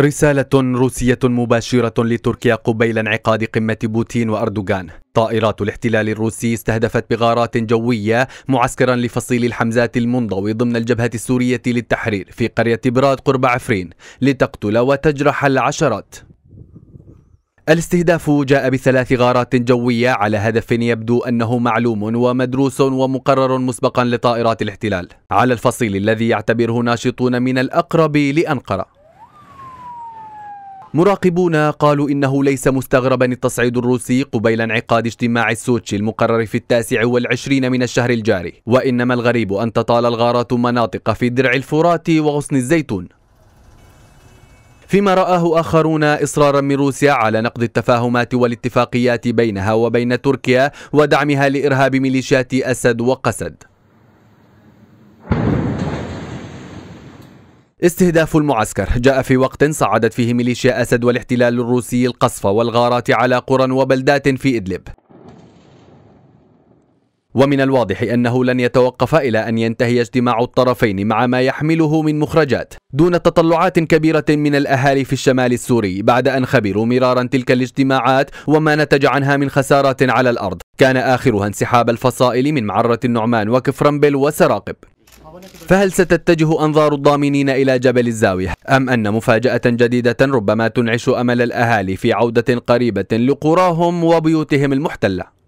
رسالة روسية مباشرة لتركيا قبيل انعقاد قمة بوتين وأردوغان طائرات الاحتلال الروسي استهدفت بغارات جوية معسكرا لفصيل الحمزات المنضوي ضمن الجبهة السورية للتحرير في قرية براد قرب عفرين لتقتل وتجرح العشرات الاستهداف جاء بثلاث غارات جوية على هدف يبدو أنه معلوم ومدروس ومقرر مسبقا لطائرات الاحتلال على الفصيل الذي يعتبره ناشطون من الأقرب لأنقرة مراقبون قالوا إنه ليس مستغربا التصعيد الروسي قبيل انعقاد اجتماع السوتشي المقرر في التاسع والعشرين من الشهر الجاري وإنما الغريب أن تطال الغارات مناطق في درع الفرات وغصن الزيتون فيما رآه آخرون إصرارا من روسيا على نقد التفاهمات والاتفاقيات بينها وبين تركيا ودعمها لإرهاب ميليشيات أسد وقسد استهداف المعسكر جاء في وقت صعدت فيه ميليشيا أسد والاحتلال الروسي القصف والغارات على قرى وبلدات في إدلب ومن الواضح أنه لن يتوقف إلى أن ينتهي اجتماع الطرفين مع ما يحمله من مخرجات دون تطلعات كبيرة من الأهالي في الشمال السوري بعد أن خبروا مرارا تلك الاجتماعات وما نتج عنها من خسارات على الأرض كان آخرها انسحاب الفصائل من معرة النعمان وكفرنبل وسراقب فهل ستتجه أنظار الضامنين إلى جبل الزاوية أم أن مفاجأة جديدة ربما تنعش أمل الأهالي في عودة قريبة لقراهم وبيوتهم المحتلة